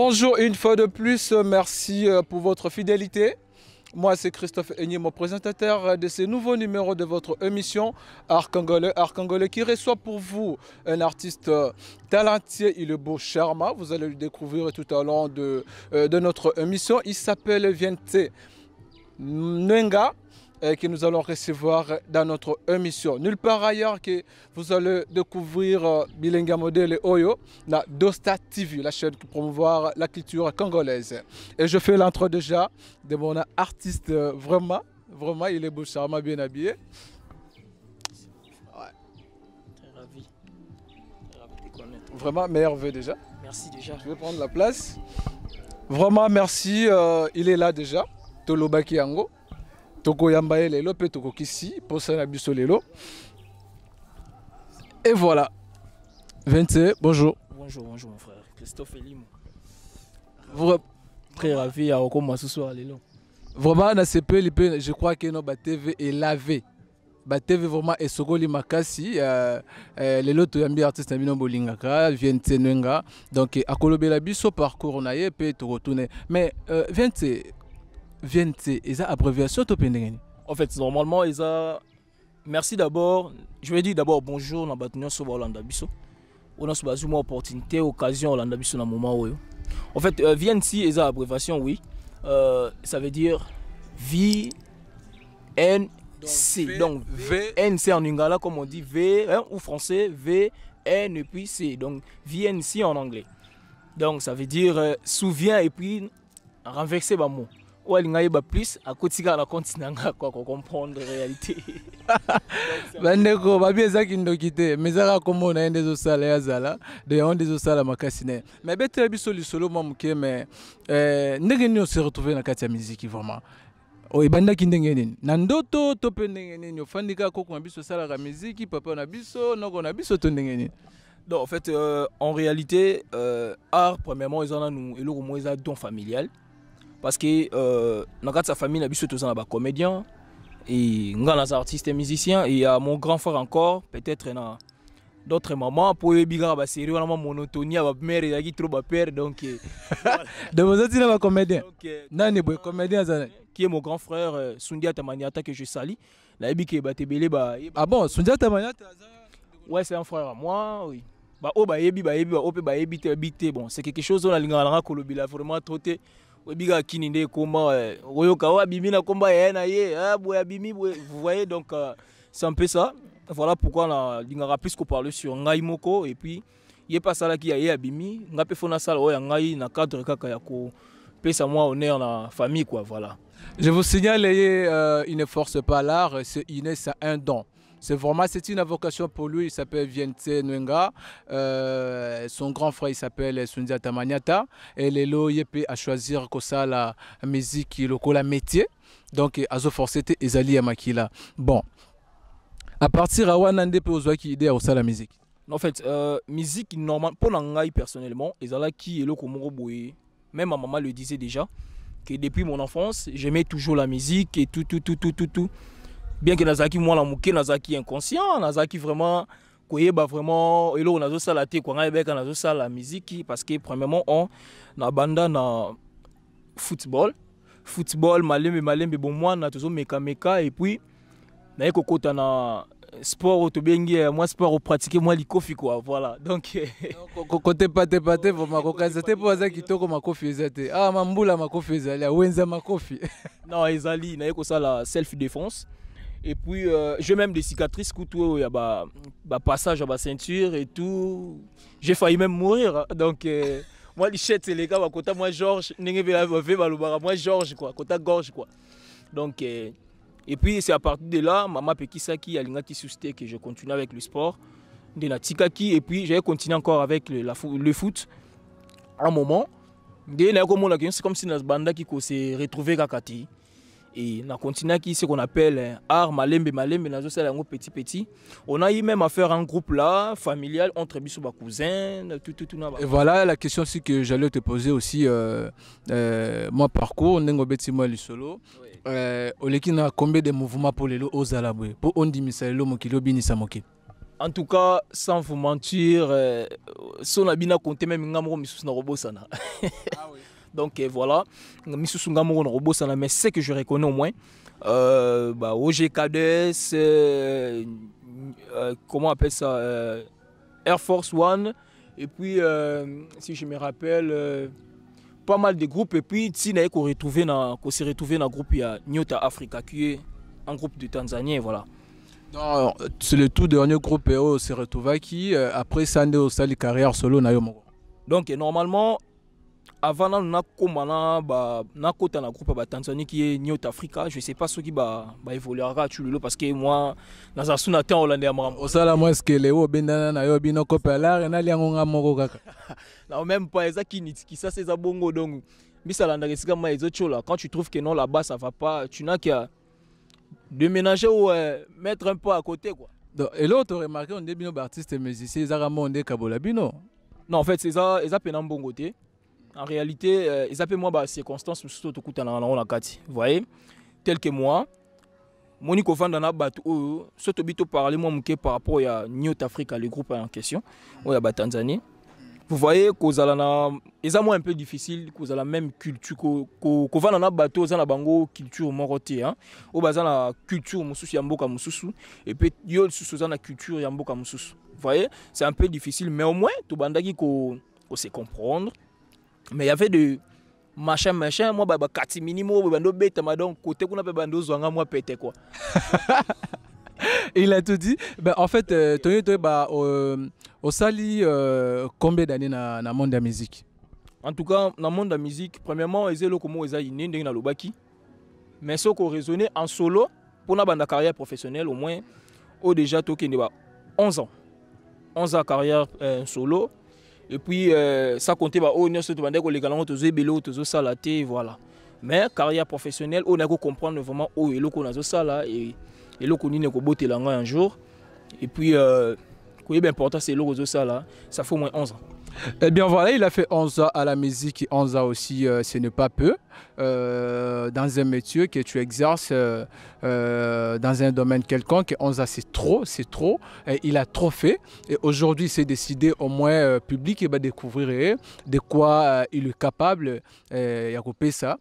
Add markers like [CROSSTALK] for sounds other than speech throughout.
Bonjour une fois de plus, euh, merci euh, pour votre fidélité. Moi, c'est Christophe Aigné, mon présentateur euh, de ce nouveau numéro de votre émission Arcangolais, Arcangolais, qui reçoit pour vous un artiste talentueux, il est beau, Sharma. Vous allez le découvrir tout au long de, de notre émission. Il s'appelle Viente Nenga. Euh, que nous allons recevoir dans notre émission. Nulle part ailleurs que vous allez découvrir euh, Bilinga Modèle et Oyo dans Dosta TV, la chaîne qui promouvoir la culture congolaise. Et je fais l'entrée déjà de mon artiste euh, vraiment, vraiment, il est beau, charmant, bien habillé. ravi. ravi de Vraiment, meilleur déjà. Merci déjà. Je vais prendre la place. Vraiment, merci. il est là déjà. Tolobaki tokoyamba yamba lelo mpe tokokisi mposa na biso lelo et voilà 21 bonjour bonjour bonjour mon frère christophe Elim vous très ravi à kokoma ce soir lelo vraiment na nasepeli mpe je crois ke no lavé ba TV vraiment esokoli makasi euh, euh, lelo toyambi artiste na bino bolingaka viente nwenga donc akolobela biso parcours na ye mpe retourner mais euh, VNC, ils une abréviation En fait, normalement, ils Merci d'abord. Je vais dire d'abord bonjour, à avons sur Hollanda Bisso. On a une opportunité, occasion Hollanda Bisso dans le moment où. En fait, euh, VNC, ils une abréviation, oui. Euh, ça veut dire V-N-C. Donc, VNC en Lingala, comme on dit V, hein, ou français, VN et puis C. Donc, VNC en anglais. Donc, ça veut dire euh, souviens et puis renverser le mot oyo alinga plus akotika kaka na konti na nga kwa kocomprendre réalité [LAUGHS] bandeko babi eza kindoki te ma eza kaka komona ye nde ezosala ye azala de yango nde ezosala makasi na ye ma ebetela biso lisolo mwa moke ma eh, ndenge nini ose retrouve na kati ya miziki vraiment ebandaki ndenge nini na ndoto to mpe ndenge nini ofandi koko na biso osalaka miziki papa na biso noko na biso to ndenge nini donc en fait euh, en réalité euh, art premièrement ils en ont, eza nanu eloko moko eza don familial parce que euh, dans sa famille na biso surtout un comédien et grand artiste et musicien et à euh, mon grand frère encore peut-être dans d'autres mamans pour ebika ba série vraiment monotonie ma mère et qui trop ba père donc euh, [LAUGHS] de vous êtes ba comédien euh, nani boy comédien qui est mon grand frère Sundia Tamaniata que je salue la ebika ba tebele ba ah bon Sundia Tamaniata ouais c'est un frère à moi oui bah oh bah bah bah oh, bah bon c'est quelque chose on a vraiment trop Obiga Kininde Koma, Royokawa eh, Bimi na Komba Yena Ye, ah, ya Bimi, vous voyez, donc euh, c'est un peu ça. Voilà pourquoi on a plus qu'on parle sur Ngai Moko et puis il pas ça qui a Bimi, on a fait ça sala y'a Ngai na cadre kaka ya ko pesa moi honneur la famille quoi voilà. Je vous signale euh, il ne force pas l'art, c'est Inès a un don. C'est vraiment c'est une invocation pour lui. Il s'appelle Vienté Nwenga. Euh, son grand frère, il s'appelle Sundia Tamanyata. Et Lelo a choisi la musique, le métier. Donc, Azo Forcete et Zali Amakila. Bon. À partir de Wanande, on a qui idée de la musique. En fait, la euh, musique normale, pour moi personnellement, qui est le Même ma maman le disait déjà, que depuis mon enfance, j'aimais toujours la musique et tout, tout, tout, tout. tout bien que moi mwana moke Nazaki inconscient Nazaki vraiment koyeba vraiment et eloko nazosala beka na yebeka la musique parce que premièrement on nabanda na football football malembe malembe bomwana tozomekameka et puis naye kota na sport oyo tobengi moi sport pratiquer mwa likofi quoi voilà donc kotepatepate vraimen kokanisa te mpo qui kitoko ma kofi te ah mambula makofi ezali ma makofi non ezali ça la self défense et puis euh, j'ai même des cicatrices couteaux oh, il y a bah, bah, passage à ma ceinture et tout j'ai failli même mourir hein. donc moi euh, [LAUGHS] moi lichette c'est les gars bah, côté moi Georges bah, bah, moi Georges quoi côté gorge quoi donc euh, et puis c'est à partir de là maman pekisaki qui souhaitait que je continue avec le sport de tikaki et puis j'ai continué encore avec le, foot à un moment c'est comme si nous bande qui s'est à kakati et na qui ce qu'on appelle hein, art malembe malembe nazosala yango petit petit on a eu même à faire un groupe là familial entre biso ba cousins tout tout tout na et voilà la question aussi que j'allais te poser aussi euh, euh, moi parcours ndenge obeti moi lisolo euh, oleki na combien de mouvements pour lelo pour on po ondimisa lelo mokili binisa mokili en tout cas sans vous mentir euh, so na compter même ngamoko misusu na kobosana ah oui donc voilà misusu robot ça mais c'est que je reconnais au moins euh, bah, OGKDS euh, euh, comment appelle ça Air Force One et puis si je me rappelle pas mal de groupes et puis si qui dans s'est retrouvé dans groupe il Nyota Africa qui est un groupe de Tanzaniens. voilà c'est le tout dernier groupe EO eh oh, s'est retrouvé qui après ça au salle carrière solo donc normalement avant nous na komana ba na kota na groupe ba Tanzanie qui est New Africa je sais pas ce qui ba ba évoluera tu le parce que moi na za suna temps hollandais Au osala moi est-ce que le obenda na yo bino kopelare na liango nga moko kaka [LAUGHS] non même pas ça qui qui ça c'est ça bongo donc bisalanda esika ma ezochola quand tu trouves que non là-bas ça va pas tu n'as qu'à déménager ou euh, mettre un peu à côté quoi donc, et l'autre remarqué on est bino artiste et musicien ezara monde kabola bino non en fait c'est ça c'est ça pena en réalité euh, eza mpe mwa baséconstance mosusu oyo tokutanaka nango na vous voyez. tel que moi moni kovanda na la bateau, surtout euh, tobi parler moi moke par rapport ya niot africa le groupe hein, en question oyo ya Tanzanie. vous voyez kozala na eza un peu difficile la même culture kovanda na bateau, oza na bango culture moko te oyo baza na culture mosusu ya mboka et puis yo lisusu oza na culture ya mboka Vous voyez c'est un peu difficile mais au moins tobandaki ko, ko se comprendre mais il y avait de machin machin moi bah suis moi bah bando bah, bête ma côté qu'on appelle bando zwanga moi pété quoi [LAUGHS] il a tout dit ben en fait tu euh, Tony bah au sali euh, combien d'années dans na monde de la musique en tout cas dans le monde de la musique premièrement ils ont le comment ils ont une mais ce qu'on raisonnait en solo pour na bande carrière professionnelle au moins au déjà 11 bah, ans 11 ans carrière en euh, solo et puis euh, sans compter baoyo nyonso tobandaki koleka nango tozoyebela te voilà mais carrière professionnelle au a comprendre vraiment oh, et eloko nazosala eloko nini ekobotela ngai un jour Et puis, euh, eh c'est le eloko là ça fait au moins 11 ans eh bien voilà, il a fait 11 ans à la musique et 11 ans aussi, euh, ce n'est pas peu. Euh, dans un métier que tu exerces, euh, dans un domaine quelconque, 11 ans c'est trop, c'est trop. il a trop fait. Et aujourd'hui, il s'est décidé au moins public et eh va ben, découvrir eh, de quoi il est capable. Il a ça.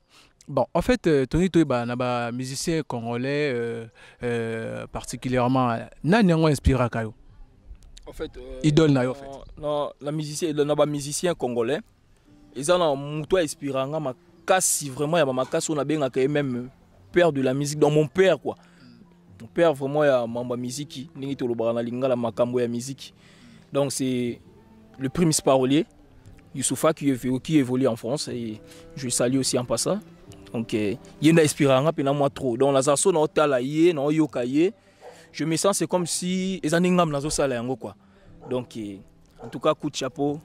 Bon, en fait, Tony un musicien congolais, particulièrement, n'a pas inspiré à Kayo en fait euh, idole na yo en fait na na musicien na ba musicien congolais eza na moto inspiranga makasi vraiment ya ma makasi on bien que même père de la musique dans mon père quoi mon père vraiment ya mamba musique ndingi le lobara na lingala makambo ya musique donc c'est le premier parolier Youssoufa qui, qui évolue en France et je salue aussi en passant donc euh, yenda inspiranga pena moi trop donc la zaso na otala ye na je me sens c'est comme si ils en nazosala yango quoi donc eh, en tout cas coup de chapeau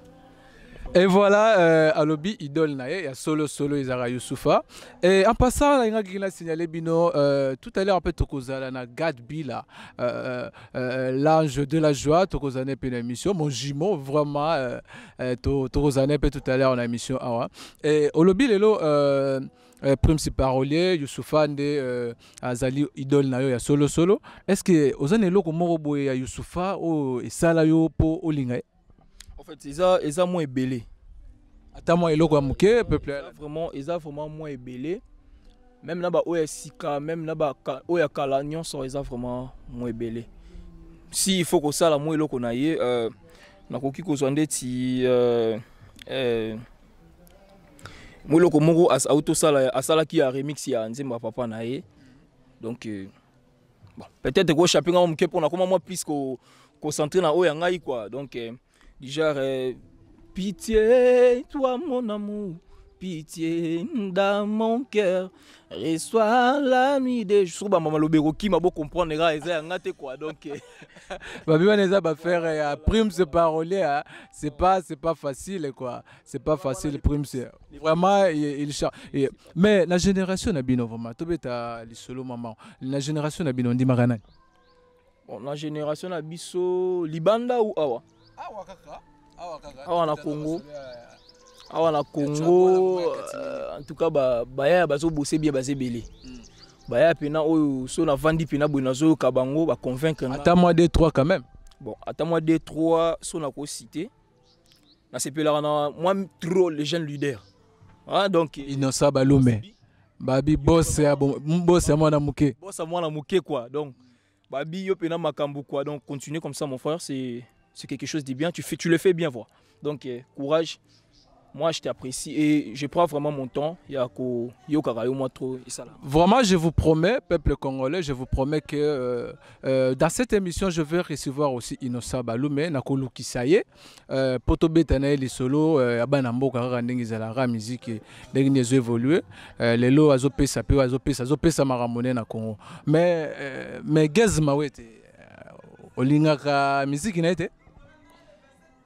et voilà, euh, alobi Idol nae, il y a solo solo Izara Youssoufa. Et en passant, il y a signalé bino euh, tout à l'heure après Tokozala na Gadbi là, euh, euh, euh, l'ange de la joie, Tokozane pe une émission, mon jumeau vraiment euh, euh to, Tokozane pe tout à l'heure a émission awa. Ah et olobi lelo euh, euh, principe parolier Youssoufa nde euh, azali idole il y ya solo solo. Est-ce que ozane années moko boye ya Youssoufa o oh, esala yo po olinga en fait eza eza mwa ebele ata mwa eloko ya moke peuple vraiment ont vraiment moins ebele même na baoyo ya sika même na baoyo ya kala ils ont vraiment moins ebele si il faut kosala mwa eloko na ye euh, nakoki kozwa ti, euh, euh, a auto moko a tosala qui a remix ya nzembo ma papa na donc euh, bon peut-être kochape ngai moke pour koma moi plus kocentre ko na oyo ya ngai quoi donc euh, Genre, pitié, toi mon amour, pitié dans mon cœur. Reçois la nuit des jours. Bah, maman l'obéro qui m'a beau comprendre, les quoi. Donc, euh. [LAUGHS] bah, bien, les va faire euh, prime ce paroles Hein. C'est pas, c'est pas facile, quoi. C'est pas facile, prime c'est vraiment il chante. Mais la génération Nabino, vraiment, tu as les solo maman. La génération Nabino, on dit Maranane. Bon, la génération Nabiso, Libanda ou Awa awa kaka hawa kaka hawa na Congo awa na Congo euh, en tout cas ba baya bosser bien baza ebele hmm. baya pena oyo so navandi pena zo ka bango convaincre. Attends moi d 3 quand même bon ata mwa d 3 so nakocite nasepelaka na moi trop le jeune leader ah, donc euh, inosa balume babi bosse ya mwana muké. Bosse ya mwana muké quoi donc babi yo pena makambu quoi donc continue comme ça mon frère c'est c'est quelque chose de bien, tu, fais, tu le fais bien voir. Donc, eh, courage. Moi, je t'apprécie et je prends vraiment mon temps. Vraiment, je vous promets, peuple congolais, je vous promets que euh, euh dans cette émission, je vais recevoir aussi Inosa Balume, Nakolu Kisaye, euh, Poto Betanae solo euh, Abanambo Karara Nengizalara musique, Ndengizo évolué, Lelo Azopé Sapé, Azopé Azopé Samaramone na Congo. Mais, euh, mais Gez Mawete, Olingaka, musique n'a été.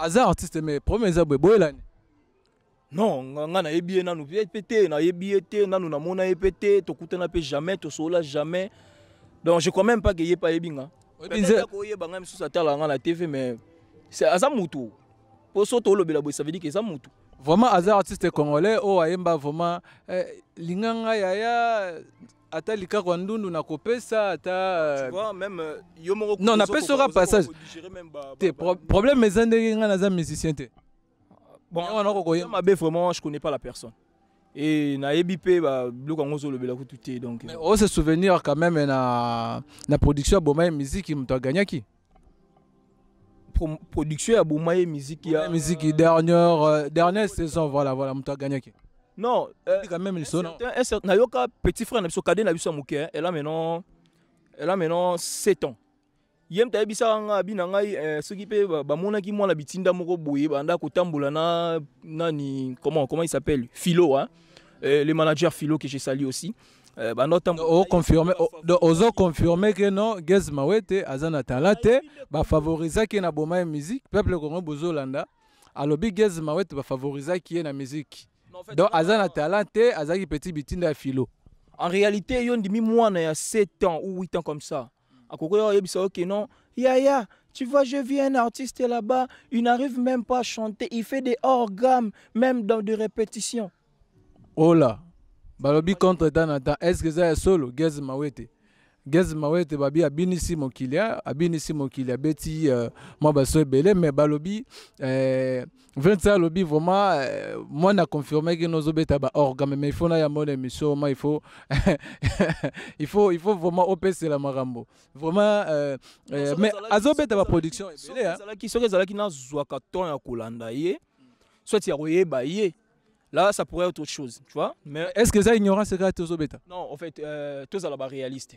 aza artiste mais premier eza boye non ngai na ye nanu mpe te nayebi ye te nanu namona ye mpe te na pe jamais tosolola jamais donc je crois même pas ke ye mpe ayebi nga koyeba ngai mosusu atala nga la tv mais aza mutu Pour soto tolobela boye ça veut dire que eza mutu vraiment aza artiste congolais oyo oh, ayemba vraiment eh, linganga yaya ata likakwa ndundu nakopesa ata euh, non napesaka passage te problème eza ndenge ngai naza musicien te bonmabe vraiment je connais pas la personne Et e ba blo babiloko yango ozolobela ko te donc euh. On se souvenir quand même na, na production ya musique, ye miziki moto aganyaki production ya boma musique ya Musique dernière, euh, dernière saison voilà voilà gagné qui? non euh, quand même un petit frère na biso cadet na biso moke hein, elle a maintenant elle a maintenant 7 ans Il y a un petit frère qui bah, bah, bitinda moko boye banda nani comment comment il s'appelle philo hein? Euh, le manager philo que j'ai salué aussi euh, Oh otambola ozo confirme que non gez mawe te aza na tala te na boma musique peuple bozolanda gez mawe qui musique donc à a talent te a petit bitinda le filo en réalité il y a 7 ans ou 8 ans comme ça il y a ok non yaya tu vois je vis un artiste là-bas il n'arrive même pas à chanter il fait des hors gamme même dans des répétitions là, balobi contre ta est ce que ça est solo geze gezma oyo ete babi abinisi mokilia abinisi mokili abeti euh, mwa baso ebele me balobi uh, vince alobi vraiment uh, mwana aconfirmeki no ozobeta baorgame me ifo nayamba ona émission ma ifo ifo ifo vraiment opesela makambo vraiment uh, uh, me azobeta baproduction ebele soki hein. ezalaki nazwaka ton ya kolanda ye soiti ya koyeba ye là ça pourrait être autre chose tu vois mais est-ce que ça ignorance c'est que tu non en fait euh, tous à la réaliste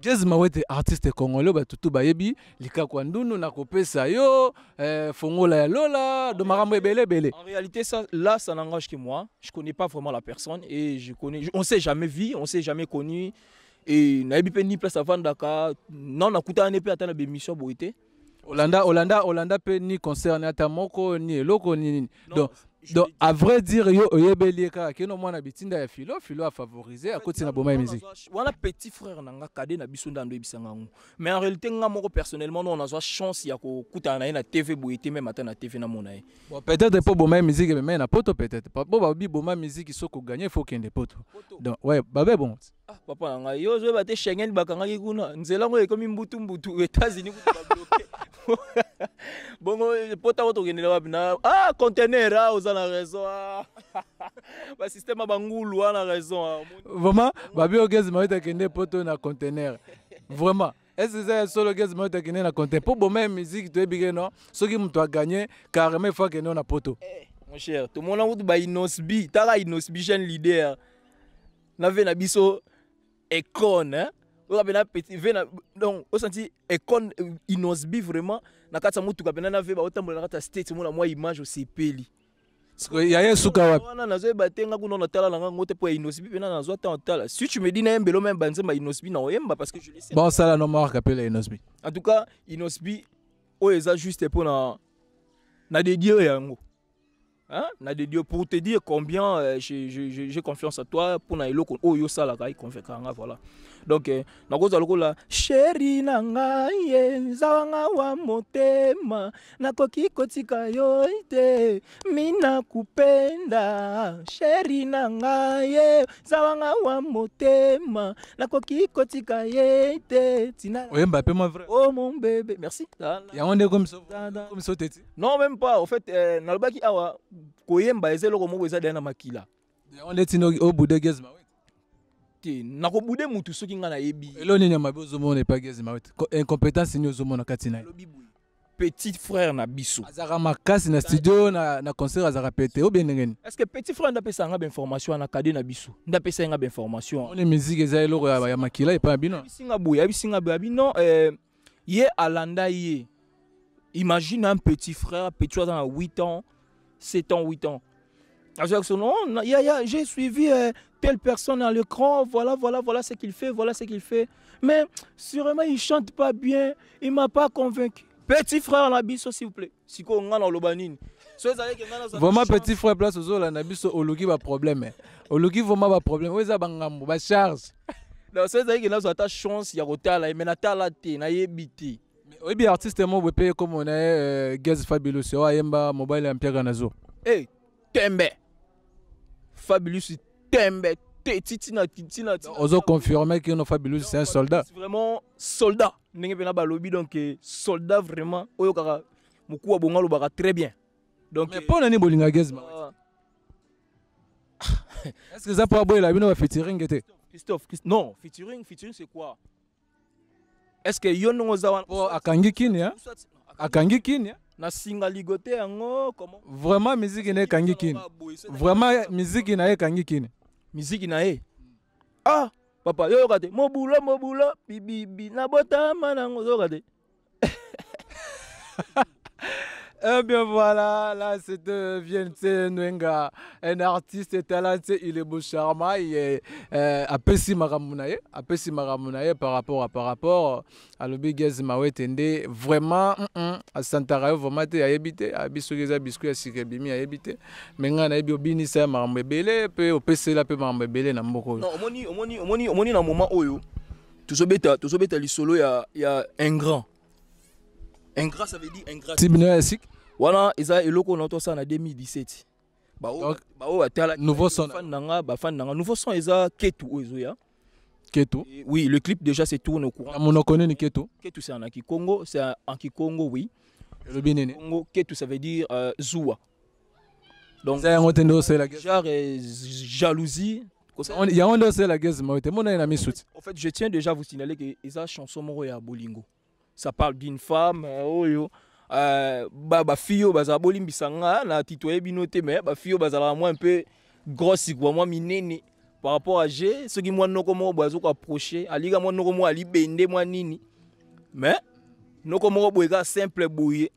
jazz mawete artiste congolais batutu lika likaku ya na nakopesa yo eh, fongola ya lola do marambo ebele ebele en réalité ça, là ça n'engage que moi je connais pas vraiment la personne et je connais on s'est jamais vu on s'est jamais connu et nayebi mpe ni place avandaka na kuta mpe na be mission te olanda olanda olanda mpe ni concert ni ata moko ni loko ni nini donc donc à vrai dire yo oyebeli non ke na bitinda ya filo filo a afavorise akoti na boma musique wana petit frère nanga kade na biso nde bisanga ngou. mais en réalité nga moko personnellement no soit chance ya ko kuta na ye na tv boye te matin na tv na mona bon peut-être pas boma musique même na poto peut-être mpo babi boma musique soki faut ifo okende poto donc ouais babé, bon ah, papa na ngai yo ozoyeba te bakanga, bakangaki kuna nzela ngo ekomi mbutu mbutu etats-unis [LAUGHS] kutu babloke [LAUGHS] bongo pota oyo tokendela na ah, container ah, oza na raison ah. [LAUGHS] système ya bangulu wa ah, na raison ah, vraiment babio kende na conteneur vraiment ont eza ya solo gezi mayo le na Pour mpo même musique tu es no soki aganye ifo na poto eh, mon cher tomona kutu bainosbi tala inosbi jeune leader na biso hein? oza bien na petit ve non au osanti econe euh, inosbi vraiment na kati ya motuka mpena na ve baotambola na kati state mona mwa image osepeli ya ye suka wapi wana nazoyeba te nga kuna natala na ngango te mpo inosbi mpena nazwa ntango tala si tu me di nayembela o meme banzemba inosbi na oyemba parce que la no marka mpela inosbi en tout cas inosbi oyo eza juste pour na dédie na de hein? dieu pour te dire combien euh, j'ai confiance à toi pour na eloko oyo osalaka ekonvaincanga voilà donk euh, nakozwa lokola sheri na ngai ye eh, nzawanga wa motema nakoki kotika yo te mina kupenda sheri na ngai ye eh, nzawanga wa motema nakoki kotika ye te oyemba mpe mwa vrai o oh, mon bebe merci yango nde komiso teti non même pas au fait euh, nalobaki awa koyemba eza eloko moko eza dea na makila yango nde tini obude oh, gezma te nakobude mutu soki ngai nayebi elo nini ya mabe ozomona epagese mawete incompétence nini ozomona kati na ye petit frère na biso azalaka makasi na studio na, na concert azalaka pete est ce que petit frère ndapesa ben bainformation na kadé na biso ndapesa yanga on est musique eza eloko ya, ya makila epai ya bino singa boye abisinga boye abi non eh, ye alanda ye imagine un petit frère petit aza dans 8 ans 7 ans 8 ans azalaka que oh, non ya, ya, j'ai suivi eh, telle personne à l'écran, voilà, voilà, voilà ce qu'il fait, voilà ce qu'il fait. Mais sûrement, il ne chante pas bien, il ne m'a pas convaincu. Petit frère Nabiso, s'il vous plaît. Si Vraiment, petit hein. frère, place aux autres, au Ologi va problème. vous hein. vraiment, va problème. Oui, ça, bangambo, va bah, charge. Non, c'est vrai que y a ta chance, il y a talent, mais na ta la té, na yebité. Oui, bien, artiste, moi, vous payez comme on est, euh, Gaz Fabulous, c'est Ayemba, Mobile, Pierre Ganazo. Eh, Tembe. Fabulous, tembe teti Ozo confirmé que nos fabuleux, c'est un soldat vraiment soldat ndenge mpena balobi donc eh, soldat vraiment oyo kaka mokuwa bongo alobaka très bien donc mpo nani bolingaki ezma est euh, [LAUGHS] ce que ça peut avoir aboyela bino bafeaturing featuring christophe non featuring featuring c'est quoi est ce que yon nous oza wana po akangi kini hein? akangi kini hein? nasinga hein, oh, vraiment musique na ekangi kini vraiment musique na ye ekangi miziki na ye ah papa yoyoka te mobula mobula bibibi nabotama nango ozoyoka te [LAUGHS] Eh bien voilà, là c'était Nwenga, un artiste talentueux, il est beau charmant, il est apesi euh, maramunaye, apesi maramunaye par rapport à par rapport euh, à l'obigez mawetende, vraiment mm, mm, à Santarayo vraiment te habité, à bisukeza à sikebimi ayebite, menga marambebele, c'est la Non, moment Ingrat, ça veut dire ingrat. Tibina Esik. Voilà, ils ont eu le on ça en 2017. Bah, oh, Donc, bah, oh, bah, nouveau son. Bah, fan fananga. Nouveau son, ils ont Ketu Ozoya. Ketu. Oui, le clip déjà se tourne au courant. Ah, on connaît ni Ketu. Ketu, c'est en Akikongo. C'est en Congo, oui. Le Bénéné. Congo, Ketu, ça veut dire euh, Zoua. Donc, genre jalousie. Il y a un dossier la guerre, mais en fait, je tiens déjà à vous signaler que ont chanson Moro à Bolingo ça parle d'une femme euh, oyo oh, euh, bafille baba oh, bazala bolimbisa nga na binote mais no fille oh, bah ça l'a moins un peu grosse quoi moi minéni par rapport à g moi mwa noko moko boye à alika moi noko moko bende moi nini mais noko moko boye eh, kaka simple bouillé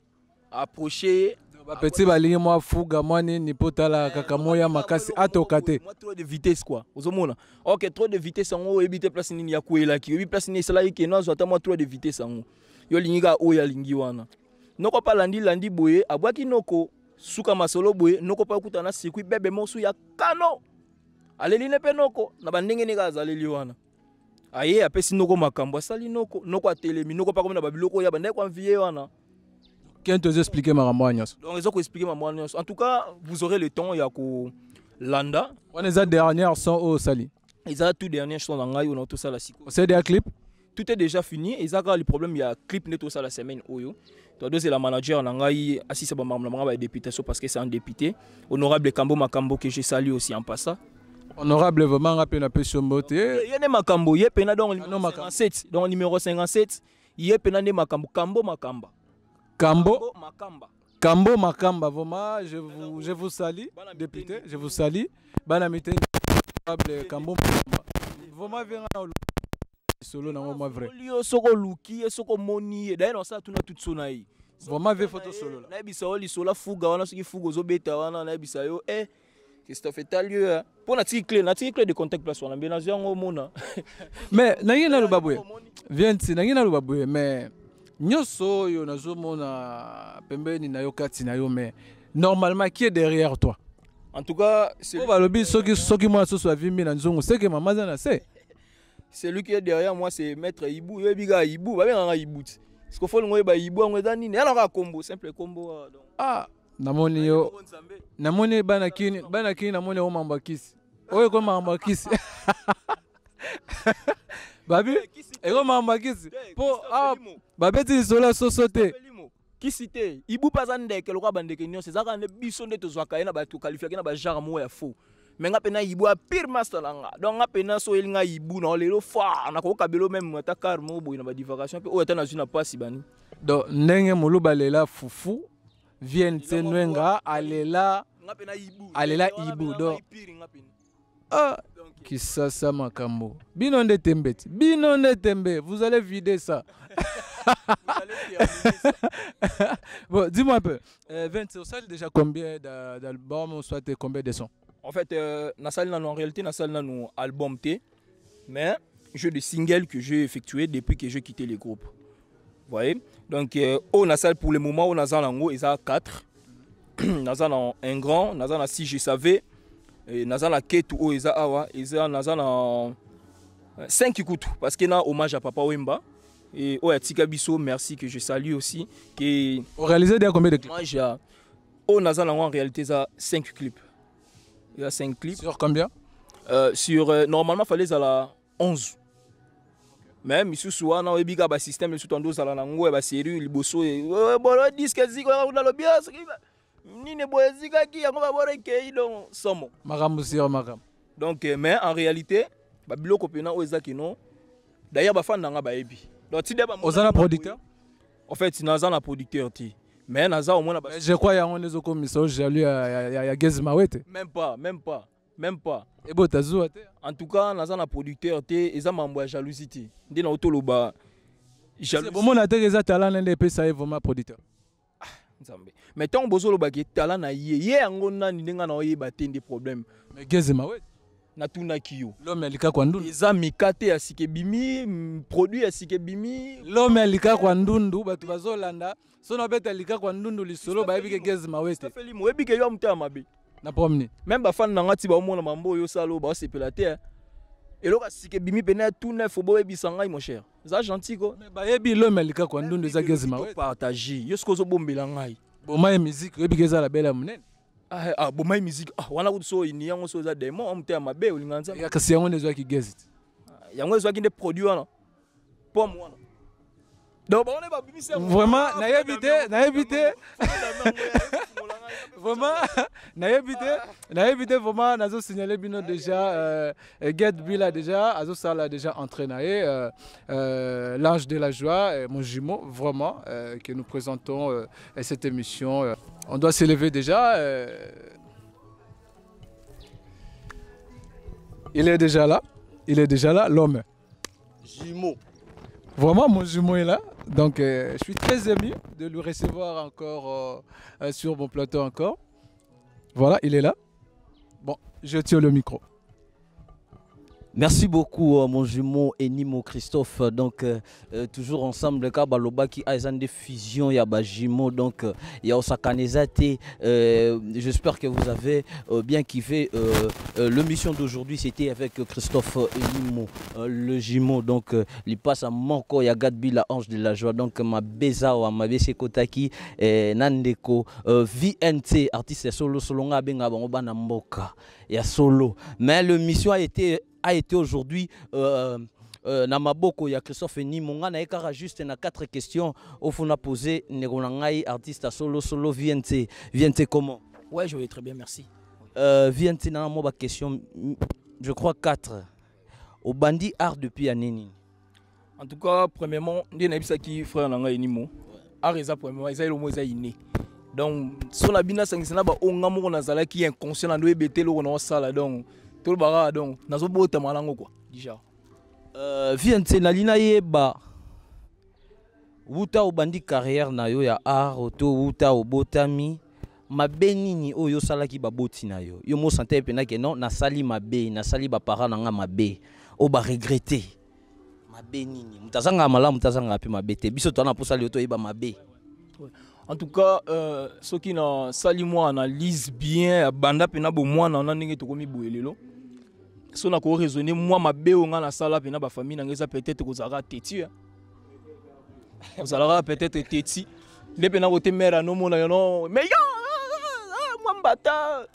aproche petit bapeti balingi moi fuga moi nini mpo tala kaka moya makasi atokate te trop de vitesse quoi, aux là, ok trop de vitesse on haut te place nini ya koyelaki oyebi place nini esalaki non, azwa ata trop de vitesse haut yo olingi kaka oyo alingi wana noko mpe alandilandi boye abwaki noko suka masolo boye noko pa kutana na bebe mosu ya kano aleli ne mpe noko na bandenge ne kaka azaleli wana aye apesi noko makambo asali noko noko atelemi noko pa akomi na babiloko oyo abandeki koanvie wana Qu'est-ce que tozoexplike makambo wana nyonso donc eza koexplike makambo wana nyonso en tout cas vous aurez le temps ya kolanda wana eza dernière son oyo osali eza tout dernière son na ngai oyo na otosala sikoyo osede des clips tout est déjà fini le problème, y y a clip ça la semaine oh c'est la manager na ngai asisa à la bango parce que c'est un député honorable kambo makambo que je salue aussi en passant. honorable vraiment nga la napesi yo y ye a makambo ye est Dans le numéro 57 ye y nde makambo kambo makamba kambo makamba kambo makamba vraiment je vous, je vous salue député je vous salue Bonne mitende honorable kambo makamba vraiment viens là solo nango ah, moi vrai olio soko luki ye soko moni ye daye na osala tuna tutu so na ye vraiment solo foto solola nayebisa yo oh, lisola fuga wana soki fuga ozobeta wana nayebisa yo e eh, christophe etali yo Pour la cle la cle de contact place wana bien nazwi au monde. mais na [LAUGHS] nangi vient boye viensi na lo boye mais yo na zo mona pembeni na yo kati na yo mais normalement qui est derrière toi en tout cas qui balobi soki soki mwana soso avimbi na nzongo que mama aza na c'est celui qui est derrière moi c'est maître ibu oyebika ibu babengaka ibu ti parceke fo lingo oyeba ibu yango eza nini yanaka kombo simple kombo ah, ah namoni yo namoni bana kini bana kini namoni yango mambo ya kisi oyo ekomi mambo ya kisi [LAUGHS] babi ekomi eh, mambo ya kisi mpo eh, awa ah, babeti lisolo ya soso te kisi te ibu mpe aza ndeke lokola bandeke nyonso eza kaka nde biso nde tozwaka ye na tokalifiaki na bagenre moko ya faux me nga mpe nayibu ya pire master na nga donc nga mpe nasoyeli nga yibu na lelo fa nakoyoka belo même ata kar moko boye na badivagation mpe oyo ata nazwi na mpasi bani donc ndenge moloba lela fufu vienne te nwenga alela alela ibu donc ah kisasa makambo bino nde binonde ti bino tembe vous allez [LAUGHS] vider ça bon dis-moi un peu euh, 20 ça déjà combien d'albums soit combien de sons en fait euh, n'a en réalité un un album T, mais jeu de single que j'ai effectué depuis que j'ai quitté le groupe vous voyez donc euh, au pour le moment Nassal gros, [CLEARS THROAT] 4 un grand Nassal a, si je savais et a na ketu a eza awa 5 euh, écoutes, parce que na hommage à papa wemba et au Tikabiso merci que je salue aussi que réalisez déjà combien de clips moi j'ai en réalité a 5 clips il y a 5 clips. Sur combien euh, Sur euh, normalement fallait à la 11. Mais Monsieur Souana, il y a un système à la langue, il y a série, il disque Il somo. Donc hein, euh, mais en réalité, bah, non D'ailleurs ba bah, bah, producteur. En fait, la producteur me naza omona je crois yango nde ezokomisa o jalu ya gezi mawete même pas même pas même pas ebota eh zuwa te en tout cas naza na producteur te eza mambo ya jalousie te nde na otoloba bomona te eza talent nde epesa ye vraiment producteur ah, nzambe mais ntango bozolobaki talent na ye ye yango nani ndenga na oyeba te nde problème mais gezi natunaki yo lome alika kwa ndundu eza mikate ya sika ebimi produit ya sika ebimi lome alika kwa ndundu bato bazolanda so nabeta alika kwa ndundu lisolo bayebike geze mawete oyebike yo amuta ya mabe na promene meme bafani na nga ti baomona mambo oyo osala oyo baosepela te eloko asika ebimi pene tuna fo boyebisa ngai mon cher eza gentil ko bayebi lome alika kwa ndundu eza geze mawete partage yo soki ozobombela ngai boma ya miziki oyebike ezala bela ya monene ah, eh, abomai miziki ah, wana sou, so ini eu so eza demo amutema mabe olinga nzambe kasi yango nde ezwaki gest ah, yango ezwaki nde produit wana pome wana donc bawana babimisi vraiment ah, nayebi te nayebi te vraiment [LAUGHS] nayebite bide vraiment nazo signaler bino déjà euh, euh, get bila déjà azo sala déjà entraîné euh, euh, l'ange de la joie mon jumeau vraiment que nous présentons cette émission on doit s'élever déjà il est déjà là il est déjà là l'homme jumeau vraiment mon jumeau est là donc, euh, je suis très ému de le recevoir encore euh, euh, sur mon plateau encore. Voilà, il est là. Bon, je tiens le micro. Merci beaucoup euh, mon jumeau Enimo Christophe. Donc euh, euh, toujours ensemble kabaloba qui a des fusion ya jumeau donc ya osakanezate. J'espère que vous avez bien kiffé mission d'aujourd'hui. C'était avec Christophe Enimo le jumeau donc il passe à Manko ya Gadbi la hanche de la joie. Donc ma beza ma bese kotaki eh, nandeko VNT artiste solo solonga benga bango bana mboka ya solo. Mais mission a été a été aujourd'hui euh, euh, euh, na maboko ya Christophe Nimonga na ekara juste na quatre questions ofuna posé ngonangai artiste solo solo VNT VNT comment Ouais, je vais très bien, merci. Euh, VNT na mo question je crois quatre. Au bandit art depuis à Nini. En tout cas, premièrement, ndé na bisaki frère na ni Nimo. Art eza premièrement, eza le mot eza inné. Donc, sur la bina sangisana ba ongamo mo na zala qui inconscient na ndé beté lo na sala donc tolobaka donc nazobotama quoi déjà euh, nalina yeba wuta obandi carrière na yo ya art to wuta obotami ma nini oyo oh, salaki baboti na yo yo mosante na non nasali sali nasali na nga oh, ba oyo baregrete nini te biso ma en tout cas euh, qui soki sali moi analyse bien na moi raisonné, mwa un peu na sala, puis na ngai peut-être teti zara hein. peut-être teti côté mère, non mona mais yo ah, ah, ah, moi mbata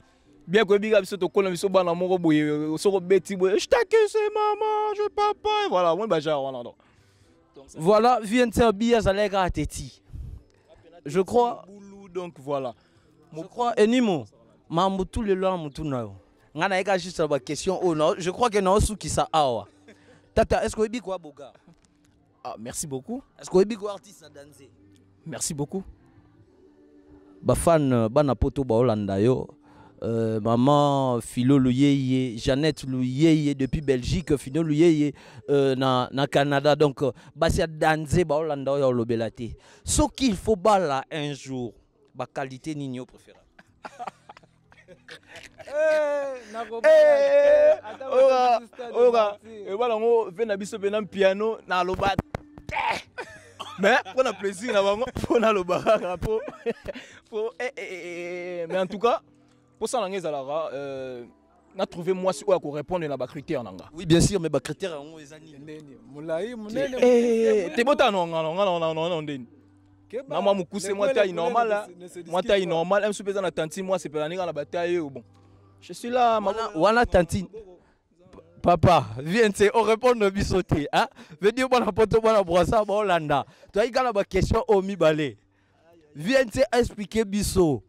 bien biga biso kolo biso bana moko boye soko beti maman je papa voilà moi un bah, voilà je crois donc voilà je crois enimo mambo tulelo nga nayeka juste question au oh, oyo je crois que non, sous qui ça awa tata est ce que oyebi quoi, Boga? ah, merci beaucoup est ce que oyebi quoi, artiste na danze merci beaucoup bafane bana poto baolanda yo Euh, maman Philo Louyeye, Jeannette Louyeye depuis Belgique, Philo Louyeye euh, na, na Canada. Donc, basia danze ba Hollanda en lobelate. Ce qu'il faut bala un jour, ba qualité n'igno préférable. [LAUGHS] eh ebala eh na piano mais on a plaisir na mais en tout cas pour ça à na trouvé moi à la critère oui bien sûr mais eh, na mwa mokuse mwa taille normale hein. mwa taille normal, ami so mpe eza na tantine mwa asepela ndenge na bataille oyo oh, bon je suis là wana tantine papa viens te orépondre biso te hein? veut dire bwana poto bwana brosa baolanda toyaki kaka na bakestion oyo mibale viens c'est expliquer biso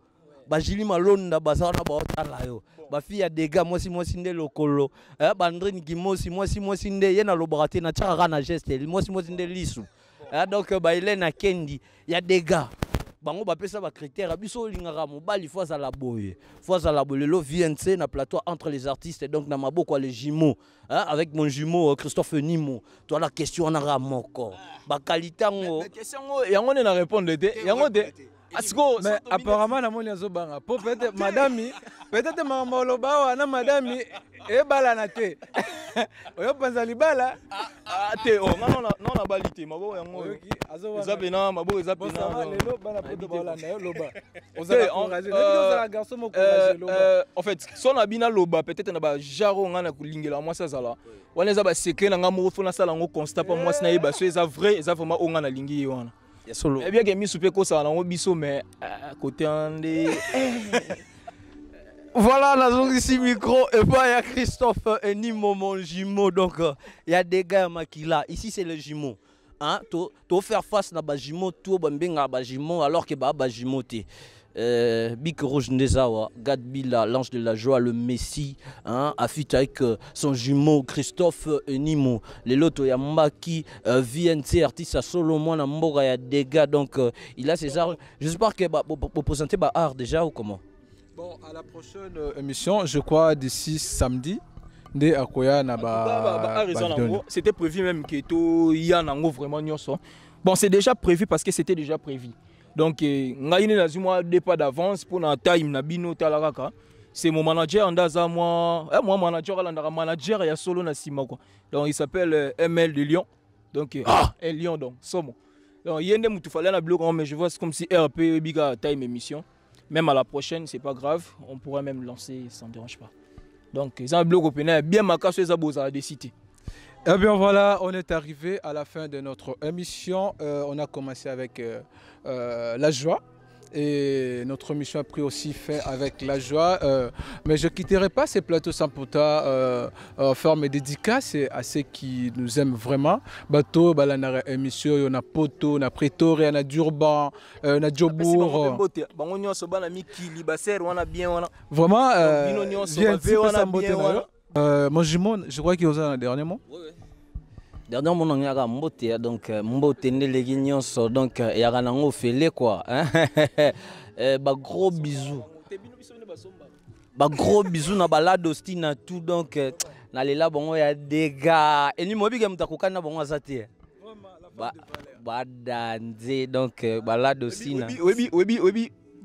bajili malonda baza wana baotala yo bafille ya dega mwasi mwasi nde lokolo eh, bandriniki mosi mwasi mwasi nde ye nalobaka te natiaka kaka na geste moi mwasi mwasi nde lisu ah, donc euh, bah, y a des dégâts bango bapesa bacritère biso il mobali fo azala boye fo boye vnc na plateau entre les artistes donc na maboko le jumeau hein, avec mon jumeau euh, christophe nimo la question anaka moko Y a yango na répondre te yango te Ah, mais apparemment namoni azobanga mpo ah, peut-être madami peut-être makambo oloba wana madami ebalana te [LAUGHS] oyo mpanza libala ah, te oh, nao nabali te maboko yangoeza oh. pena maboko eza penalelo oh. bana poto baolanda yo loba [LAUGHS] euh, euh, euh, en fait so na bino aloba peut-être na bajaro ngai na kolingela mwasi azala wana eza basekre na ngai moko fo nasala yango constat mpo mwasi nayeba so eza vrai eza vraiment o ngai nalingi ye wana ya solo super ça mpe ekosala nango biso eh, côté en eh. de Voilà, là-haut, ici micro et puis il y a Christophe et ni mon jumeau donc il y a des gars qui, là, ici c'est le jumeau hein tu to faire face na ba jumeau to ba mbenga bas jumeau alors que bah, ba bas jumeau te Bic euh, Rouge Gadbila, l'ange de la joie, le Messie, hein, Afit avec euh, son jumeau Christophe euh, Nimo, les Loto yamaki, VNC, artiste Solomon, a ya gars, Donc, il a ses arts. J'espère que bah, pour présenter bah, déjà ou comment Bon, à la prochaine émission, je crois d'ici samedi. Bah, bah, c'était prévu même que y en a vraiment bon c'est déjà prévu parce que c'était déjà prévu donc je eh, nde nazwi pas pas d'avance mpona time na c'est mon manager nde aza mwa eh, manager manager est solo donc il s'appelle eh, ml de Lyon. donc eh, ah lion donc somo donc il y a na hein, mais je vois comme si rp ebika time émission même à la prochaine c'est pas grave on pourrait même lancer ça me dérange pas donc ils un blog pene ya bien abos à la décider. Eh bien voilà, on est arrivé à la fin de notre émission. Euh, on a commencé avec euh, euh, la joie. Et notre mission a pris aussi fait avec la joie. Euh, mais je quitterai pas ces plateaux sans pourtant euh, faire mes dédicaces à ceux qui nous aiment vraiment. Bateau, il y a émission, y a Poto, y a Pretoria, a Durban, y euh, a ah, Djobour. Vraiment, bien, bien, bien, bien, je crois qu'il y a un dans mon on yaka mbote donc mbote ne legi nyonso donc yaka au filet quoi. eh, hein. [LAUGHS] euh, ba gros bisous. Ba gros bisous na balade aussi na tout donc euh, na lela a des gars Et ni mobi ke mutakuka na bongo azati. Ba ba danze donc euh, balade aussi na. Webi webi webi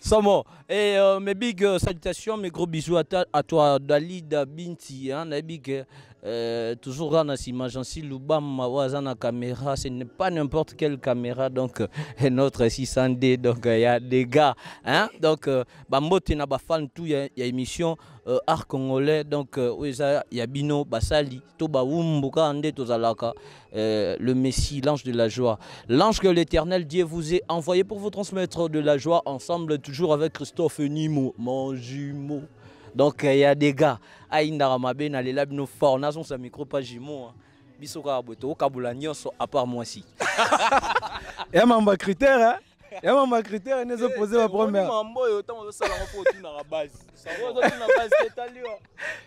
Samo, et eh, euh, mes big euh, salutations, mes gros bisous à, toi, Dalida Binti, hein, na big, euh, euh, toujours là, Nassima, si Loubam, la caméra, ce n'est pas n'importe quelle caméra, donc, et notre 600D, donc, il y a des gars, hein, donc, bambote nabafan na, fan, tout, il y, a émission, art congolais, donc, il y a Bino, Basali, Toba, Wumbuka, Ande, Tozalaka, le Messie, l'ange de la joie, l'ange que l'éternel Dieu vous a envoyé pour vous transmettre de la joie ensemble, toujours avec Christophe Nimo, mon jumeau. Donc il y a des gars, Aïnda Ramabé, Nalela Bino Fornazon, sa micro pas jumeau. Hein. Bisoka Aboto, Kabula Nyonso, à part moi aussi. [LAUGHS] Il y a un critère, hein? Nul eh, hein.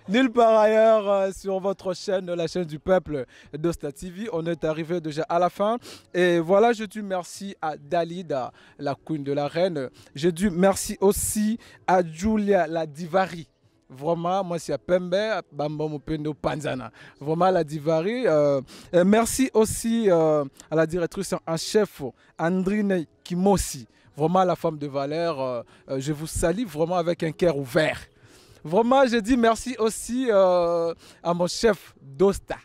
Nulle part ailleurs euh, sur votre chaîne, la chaîne du peuple d'Osta TV. On est arrivé déjà à la fin. Et voilà, je dis merci à Dalida, la queen de la reine. Je dis merci aussi à Julia, la Divari. Vraiment, moi c'est Pembe, à Mupendo Panzana. Vraiment, la Divari. Euh, merci aussi euh, à la directrice en chef, Andrine Kimosi. Vraiment, la femme de valeur. Euh, je vous salue vraiment avec un cœur ouvert. Vraiment, je dis merci aussi à mon chef Dosta.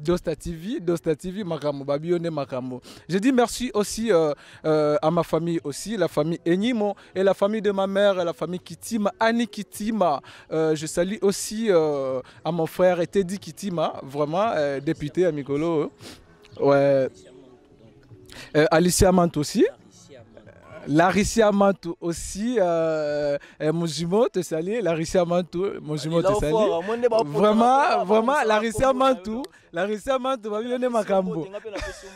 Dosta TV, Dosta TV, Makamo, Babione Je dis merci aussi euh, euh, à ma famille aussi, la famille Enimo, et la famille de ma mère, la famille Kitima, Annie Kitima. Euh, je salue aussi à mon frère Teddy Kitima, vraiment député à Mikolo. Hein. Ouais. Alicia Mante aussi. Larissia Mantou aussi, euh, Mojimo te salue, Larissa Mantou, Mojimo te salue. Vraiment, vraiment, Larissia Mantou, Larissa Mantou, Makambo.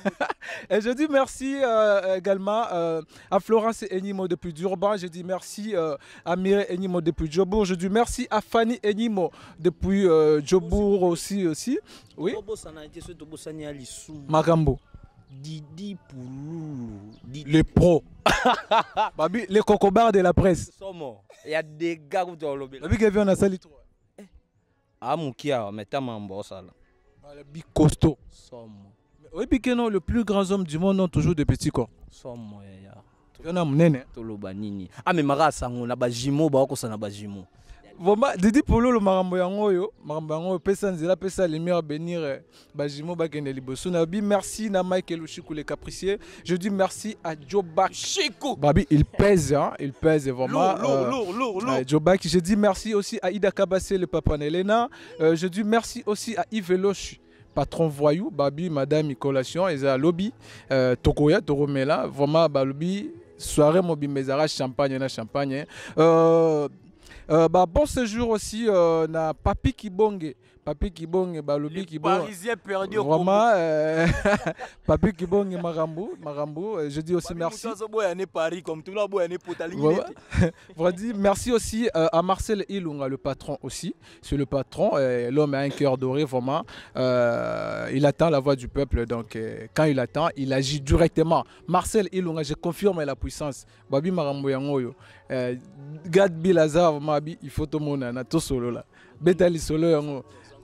[LAUGHS] Et je dis merci euh, également euh, à Florence Enimo depuis Durban, je dis merci euh, à Mireille Enimo depuis Jobourg, je dis merci à Fanny Enimo depuis Jobourg aussi, aussi. Oui. Makambo. Didi pour Didi. Les pros. [LAUGHS] Babi, les cocobards de la presse. Somo. Il y a des gars qui ont lobby. Babi, qui vient à Sali 3. Eh. Ah, Moukia, mais t'as mon boss là. Babi, costaud. Somo. Oui, puis non, le plus grand homme du monde ont toujours des petits corps. Somo, ya. Tolobani. Ah, mais Mara, ça, on a bajimo, bah, on a bajimo vraiment didi Polo, le yango oyo makambo yango pesa nzela pesa lumière bénir eh, bajimo bakende liboso merci na michael oshiku le Capricieux, je dis merci à Joba. babi il pèse hein, il pèse vraiment lourd, euh, lourd, lourd, lourd, jobak je dis merci aussi à ida Kabassé le papa nelena euh, je dis merci aussi à yves loche patron voyou babi madame et à lobby euh, tokoya Toromela, vraiment balobi soirée mobi, ezalaka champagne na champagne hein. euh, euh, bah, bon séjour aussi, euh, na Papi Kibonge. Papi Kibong et Balobi Kibong. Parisien perdu au Vraiment, euh, [LAUGHS] Papi Kibong et Marambo, euh, je dis aussi merci. Paris comme [LAUGHS] merci aussi euh, à Marcel Ilunga, le patron aussi. C'est le patron, l'homme a un cœur doré vraiment. il attend la voix du peuple, donc quand il attend, il agit directement. Marcel Ilunga, je confirme la puissance. Babi Marambo Yangoyo. Gad Bilazar, il faut tout le monde, tout solo là.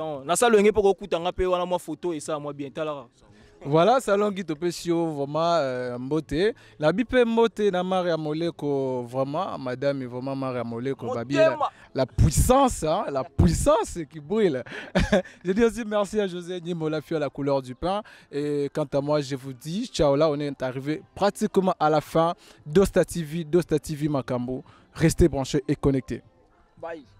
donc salon mpo kokutanga mpe ma photo et ça moi bien voilà salon qui est vraiment euh, beauté. La bipe mpe mbote na vraiment madame vraiment maria ya la, puissance hein, la puissance qui brûle [LAUGHS] je dis merci à José Nimo fille à la couleur du pain et quant à moi je vous dis ciao là on est arrivé pratiquement à la fin d'Osta TV d'Osta TV Macambo restez branchés et connectés bye